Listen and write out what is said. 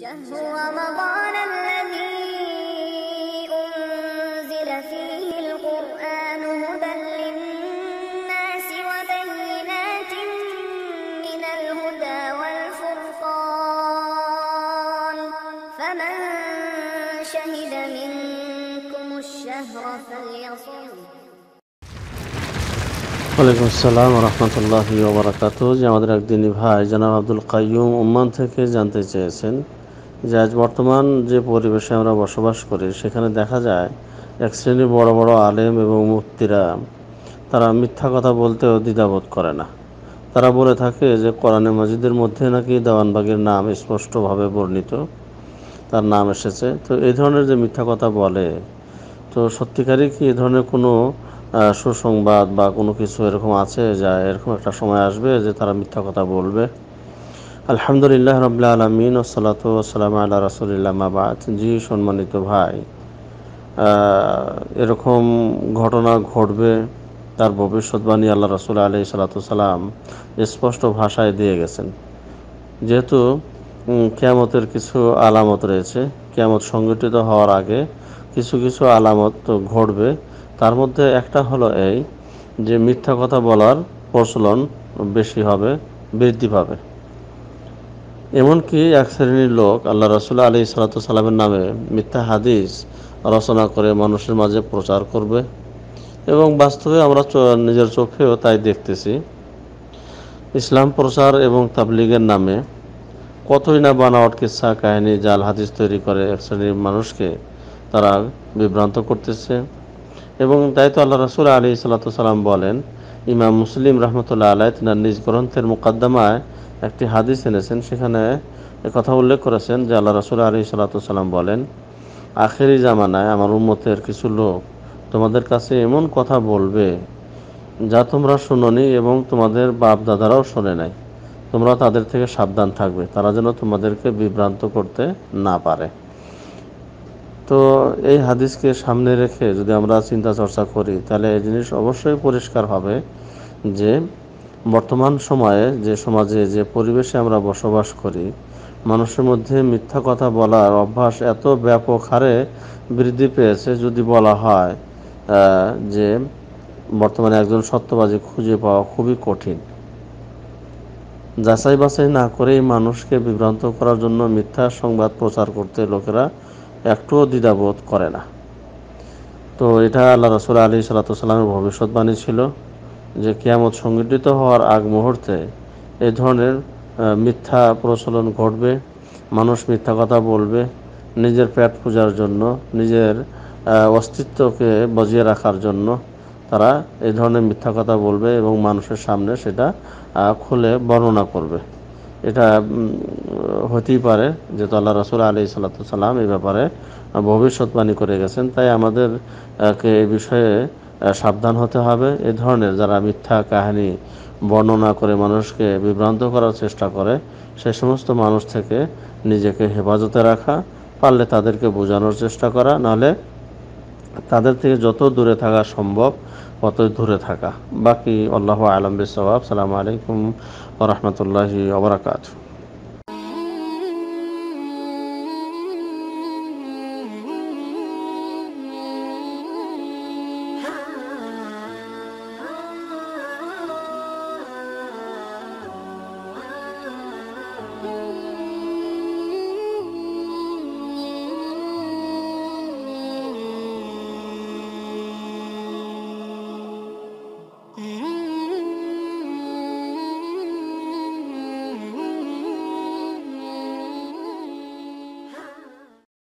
شهر رمضان الذي أنزل فيه القرآن هدى للناس وبينات من الهدى والفرقان فمن شهد منكم الشهر فليصوم وعليكم السلام ورحمة الله وبركاته আমাদের الدين ভাই জনাব আব্দুল القيوم উম্মান থেকে জানতে চেয়েছেন যে আজ বর্তমান যে পরিবেশে আমরা বসবাস করি সেখানে দেখা যায় এক শ্রেণীর বড় বড় আলেম এবং মুক্তিরা তারা মিথ্যা কথা বলতেও দ্বিধাবোধ করে না তারা বলে থাকে যে কোরআনে মসজিদের মধ্যে নাকি দেওয়ানবাগের নাম স্পষ্টভাবে বর্ণিত তার নাম এসেছে তো এই ধরনের যে মিথ্যা কথা বলে তো সত্যিকারই কি এ ধরনের কোনো সুসংবাদ বা কোনো কিছু এরকম আছে যা এরকম একটা সময় আসবে যে তারা মিথ্যা কথা বলবে আলহামদুলিল্লাহ রবিল্লা আলমিন ওসলাত ওসালাম আল্লাহ রসুলিল্লা মাবাদ জি সম্মানিত ভাই এরকম ঘটনা ঘটবে তার ভবিষ্যৎবাণী আল্লাহ রসুল আলি সালাতাম স্পষ্ট ভাষায় দিয়ে গেছেন যেহেতু কেয়ামতের কিছু আলামত রয়েছে কেয়ামত সংগঠিত হওয়ার আগে কিছু কিছু আলামত ঘটবে তার মধ্যে একটা হলো এই যে মিথ্যা কথা বলার প্রচলন বেশি হবে বৃদ্ধি পাবে এমনকি এক শ্রেণীর লোক আল্লাহ রসুল আলী সালাত সালামের নামে মিথ্যা হাদিস রচনা করে মানুষের মাঝে প্রচার করবে এবং বাস্তবে আমরা নিজের চোখেও তাই দেখতেছি ইসলাম প্রচার এবং তাবলিগের নামে কতই না বানাওয়াট কিসা কাহিনী জাল হাদিস তৈরি করে এক শ্রেণীর মানুষকে তারা বিভ্রান্ত করতেছে এবং তাই তো আল্লাহ রসুল আলী সাল্লা সাল্লাম বলেন ইমাম মুসলিম রহমতুল্লাহ আলাই তিনার নিজ গ্রন্থের মোকদ্দমায় একটি হাদিস এনেছেন সেখানে কথা উল্লেখ করেছেন যে আল্লাহ রসুল আলী সালাতাম বলেন আখেরি জামানায় আমার উন্মতের কিছু লোক তোমাদের কাছে এমন কথা বলবে যা তোমরা শুনোনি এবং তোমাদের বাপ দাদারাও শোনে নাই তোমরা তাদের থেকে সাবধান থাকবে তারা যেন তোমাদেরকে বিভ্রান্ত করতে না পারে তো এই হাদিসকে সামনে রেখে যদি আমরা চিন্তা চর্চা করি তাহলে এই জিনিস অবশ্যই পরিষ্কার হবে যে বর্তমান সময়ে যে সমাজে যে পরিবেশে আমরা বসবাস করি মানুষের মধ্যে মিথ্যা কথা বলার অভ্যাস এত ব্যাপক হারে বৃদ্ধি পেয়েছে যদি বলা হয় যে বর্তমানে একজন সত্যবাজি খুঁজে পাওয়া খুবই কঠিন যাচাই বাছাই না করেই মানুষকে বিভ্রান্ত করার জন্য মিথ্যা সংবাদ প্রচার করতে লোকেরা একটুও দ্বিধাবোধ করে না তো এটা আল্লাহ রসুল আলী সাল্লা সাল্লামের ভবিষ্যৎবাণী ছিল যে কেয়ামত সংগঠিত হওয়ার আগ মুহূর্তে এ ধরনের মিথ্যা প্রচলন ঘটবে মানুষ মিথ্যা কথা বলবে নিজের পেট পূজার জন্য নিজের অস্তিত্বকে বজিয়ে রাখার জন্য তারা এই ধরনের মিথ্যা কথা বলবে এবং মানুষের সামনে সেটা খুলে বর্ণনা করবে এটা হতেই পারে যে আল্লাহ রসুল আলি সাল্লা সাল্লাম এই ব্যাপারে ভবিষ্যৎবাণী করে গেছেন তাই আমাদেরকে এ বিষয়ে সাবধান হতে হবে এ ধরনের যারা মিথ্যা কাহিনী বর্ণনা করে মানুষকে বিভ্রান্ত করার চেষ্টা করে সে সমস্ত মানুষ থেকে নিজেকে হেফাজতে রাখা পারলে তাদেরকে বোঝানোর চেষ্টা করা নাহলে তাদের থেকে যত দূরে থাকা সম্ভব অতই দূরে থাকা বাকি আল্লাহ আলম বিসবাব সালামু আলাইকুম রহমতুল্লাহি ওবরাকাতু